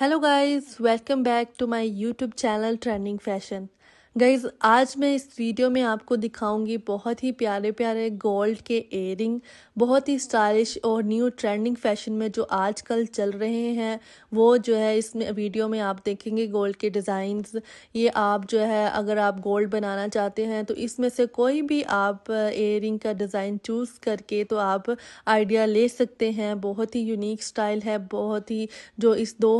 hello guys welcome back to my youtube channel trending fashion guys आज मैं इस video में आपको दिखाऊंगी बहुत ही प्यारे प्यारे गोल्ड के एयरिंग बहुत ही स्टाइलिश और न्यू ट्रेंडिंग फैशन में जो आजकल चल रहे हैं वो जो है इस वीडियो में आप देखेंगे गोल्ड के डिज़ाइंस ये आप जो है अगर आप गोल्ड बनाना चाहते हैं तो इसमें से कोई भी आप एयरिंग का डिज़ाइन चूज़ करके तो आप आइडिया ले सकते हैं बहुत ही यूनिक स्टाइल है बहुत ही जो इस दो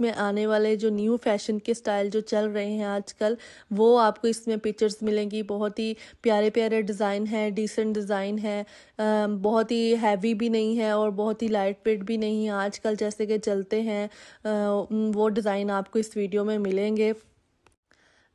में आने वाले जो न्यू फैशन के स्टाइल जो चल रहे हैं आजकल वो आपको इसमें पिक्चर्स मिलेंगी बहुत ही प्यारे प्यारे डिज़ाइन है डिसेंट डिज़ाइन है बहुत ही हैवी भी नहीं है और बहुत ही लाइट वेट भी नहीं है आजकल जैसे कि चलते हैं वो डिज़ाइन आपको इस वीडियो में मिलेंगे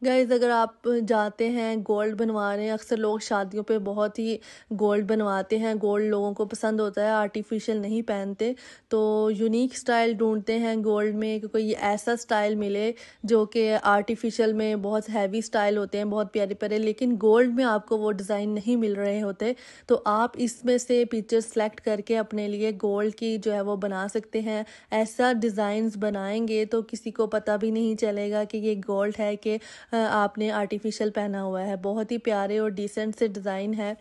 गाइज़ अगर आप जाते हैं गोल्ड बनवा रहे हैं अक्सर लोग शादियों पे बहुत ही गोल्ड बनवाते हैं गोल्ड लोगों को पसंद होता है आर्टिफिशियल नहीं पहनते तो यूनिक स्टाइल ढूंढते हैं गोल्ड में कि कोई ऐसा स्टाइल मिले जो कि आर्टिफिशियल में बहुत हैवी स्टाइल होते हैं बहुत प्यारे प्यारे लेकिन गोल्ड में आपको वो डिज़ाइन नहीं मिल रहे होते तो आप इसमें से पिक्चर सेलेक्ट करके अपने लिए गोल्ड की जो है वो बना सकते हैं ऐसा डिज़ाइन बनाएंगे तो किसी को पता भी नहीं चलेगा कि ये गोल्ड है कि आपने आर्टिफिशियल पहना हुआ है बहुत ही प्यारे और डिसेंट से डिज़ाइन है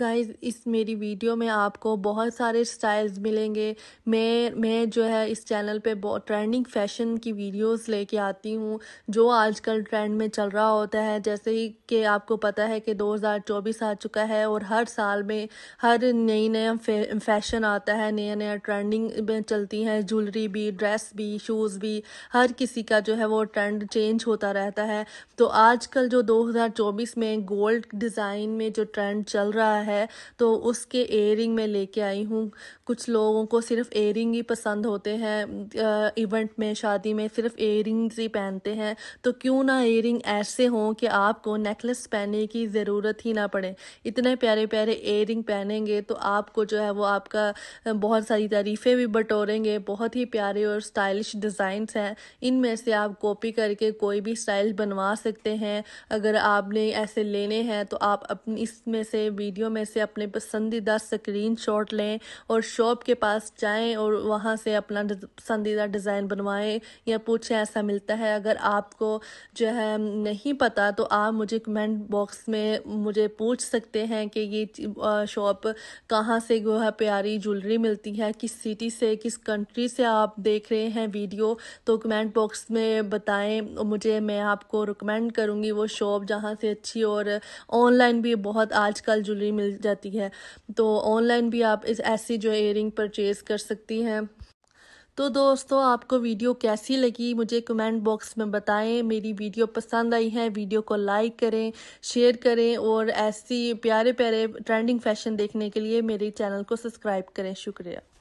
गाइज इस मेरी वीडियो में आपको बहुत सारे स्टाइल्स मिलेंगे मैं मैं जो है इस चैनल पे ट्रेंडिंग फैशन की वीडियोस लेके आती हूँ जो आजकल ट्रेंड में चल रहा होता है जैसे ही कि आपको पता है कि 2024 आ चुका है और हर साल में हर नई नया फैशन आता है नया नया ट्रेंडिंग में चलती हैं ज्वेलरी भी ड्रेस भी शूज़ भी हर किसी का जो है वो ट्रेंड चेंज होता रहता है तो आज जो दो में गोल्ड डिज़ाइन में जो ट्रेंड चल रहा है रहा है तो उसके एयरिंग में लेके आई हूँ कुछ लोगों को सिर्फ एयरिंग ही पसंद होते हैं इवेंट में शादी में सिर्फ एयरिंग ही पहनते हैं तो क्यों ना एयरिंग ऐसे हों कि आपको नेकलेस पहनने की ज़रूरत ही ना पड़े इतने प्यारे प्यारे एयरिंग पहनेंगे तो आपको जो है वो आपका बहुत सारी तारीफ़ें भी बटोरेंगे बहुत ही प्यारे और स्टाइलिश डिज़ाइंस हैं इनमें से आप कॉपी करके कोई भी स्टाइल बनवा सकते हैं अगर आपने ऐसे लेने हैं तो आप अपनी इसमें से वीडियो वीडियो में से अपने पसंदीदा स्क्रीन शॉट लें और शॉप के पास जाएं और वहां से अपना पसंदीदा डिज़ाइन बनवाएं या पूछें ऐसा मिलता है अगर आपको जो है नहीं पता तो आप मुझे कमेंट बॉक्स में मुझे पूछ सकते हैं कि ये शॉप कहाँ से जो है प्यारी ज्वेलरी मिलती है किस सिटी से किस कंट्री से आप देख रहे हैं वीडियो तो कमेंट बॉक्स में बताएं मुझे मैं आपको रिकमेंड करूँगी वो शॉप जहाँ से अच्छी और ऑनलाइन भी बहुत आजकल ज्वेलरी मिल जाती है तो ऑनलाइन भी आप इस ऐसी जो एयरिंग परचेज़ कर सकती हैं तो दोस्तों आपको वीडियो कैसी लगी मुझे कमेंट बॉक्स में बताएं मेरी वीडियो पसंद आई है वीडियो को लाइक करें शेयर करें और ऐसी प्यारे प्यारे ट्रेंडिंग फैशन देखने के लिए मेरे चैनल को सब्सक्राइब करें शुक्रिया